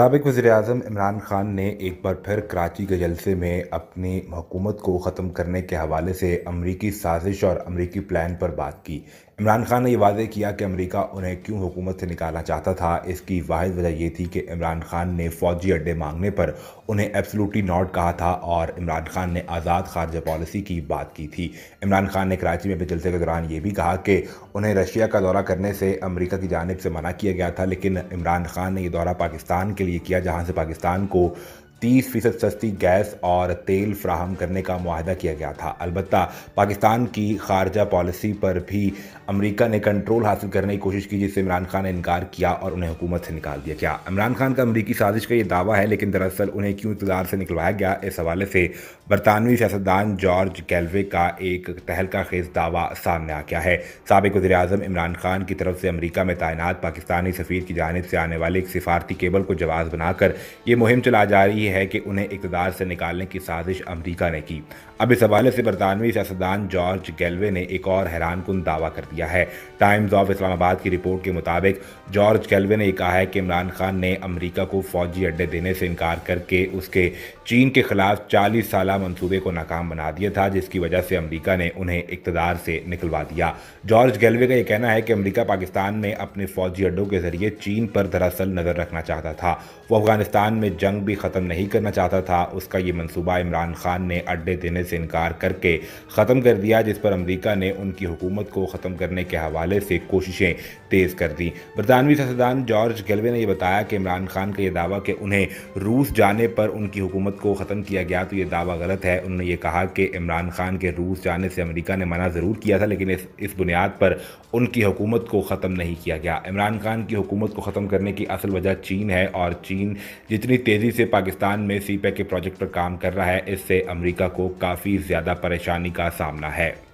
सबक वज़ी अजम इमरान खान ने एक बार फिर कराची के जलसे में अपनी हुकूमत को ख़त्म करने के हवाले से अमरीकी साजिश और अमरीकी प्लान पर बात की इमरान खान ने यह वादे किया कि अमेरिका उन्हें क्यों हुकूमत से निकालना चाहता था इसकी वाद वजह यह थी कि इमरान खान ने फौजी अड्डे मांगने पर उन्हें एब्सोल्युटली नॉट कहा था और इमरान खान ने आज़ाद खारजा पॉलिसी की बात की थी इमरान खान ने कराची में अपने जलसे के दौरान ये भी कहा कि उन्हें रशिया का दौरा करने से अमरीका की जानब से मना किया गया था लेकिन इमरान खान ने यह दौरा पाकिस्तान के लिए किया जहाँ से पाकिस्तान को तीस फीसद सस्ती गैस और तेल फ्राहम करने का माहदा किया गया था अलबत् पाकिस्तान की खारजा पॉलिसी पर भी अमरीका ने कंट्रोल हासिल करने की कोशिश की जिससे इमरान खान ने इनकार किया और उन्हें हुकूमत से निकाल दिया गया इमरान खान का अमरीकी साजिश का यह दावा है लेकिन दरअसल उन्हें क्यों इंतजार से निकलवाया गया इस हवाले से बरतानवी सियासतदान जॉर्ज गैलवे का एक तहलका खेज दावा सामने आ गया है सबक वजी अजम इमरान खान की तरफ से अमरीका में तैनात पाकिस्तानी सफ़ीर की जानब से आने वाले एक सिफारती केबल को जवाब बनाकर ये मुहिम चला जा रही है यह है कि उन्हें इकतदार से निकालने की साजिश अमरीका ने की अब इस हवाले से बरतानवी सियासतदान जॉर्ज गैलवे ने एक और हैरान कन दावा कर दिया है टाइम्स ऑफ इस्लामाबाद की रिपोर्ट के मुताबिक जॉर्ज गैलवे ने कहा है कि इमरान खान ने अमरीका को फौजी अड्डे देने से इनकार करके उसके चीन के खिलाफ चालीस साल मनसूबे को नाकाम बना दिया था जिसकी वजह से अमरीका ने उन्हें इकतदार से निकलवा दिया जॉर्ज गैलवे का यह कहना है कि अमरीका पाकिस्तान में अपने फौजी अड्डों के जरिए चीन पर दरअसल नज़र रखना चाहता था वो अफगानिस्तान में जंग भी ख़त्म नहीं नहीं करना चाहता था उसका ये मंसूबा इमरान खान ने अड्डे देने से इनकार करके ख़त्म कर दिया जिस पर अमरीका ने उनकी हुकूमत को ख़त्म करने के हवाले से कोशिशें तेज़ कर दी बरतानवी सदान जॉर्ज गेलवे ने यह बताया कि इमरान खान का यह दावा कि उन्हें रूस जाने पर उनकी हुकूमत को ख़त्म किया गया तो ये दावा गलत है उन्होंने ये कहा कि इमरान खान के रूस जाने से अमरीका ने मना ज़रूर किया था लेकिन इस, इस बुनियाद पर उनकी हुकूमत को ख़त्म नहीं किया गया इमरान खान की हुकूमत को ख़त्म करने की असल वजह चीन है और चीन जितनी तेज़ी से पाकिस्तान ईरान में सीपैक के प्रोजेक्ट पर काम कर रहा है इससे अमरीका को काफ़ी ज़्यादा परेशानी का सामना है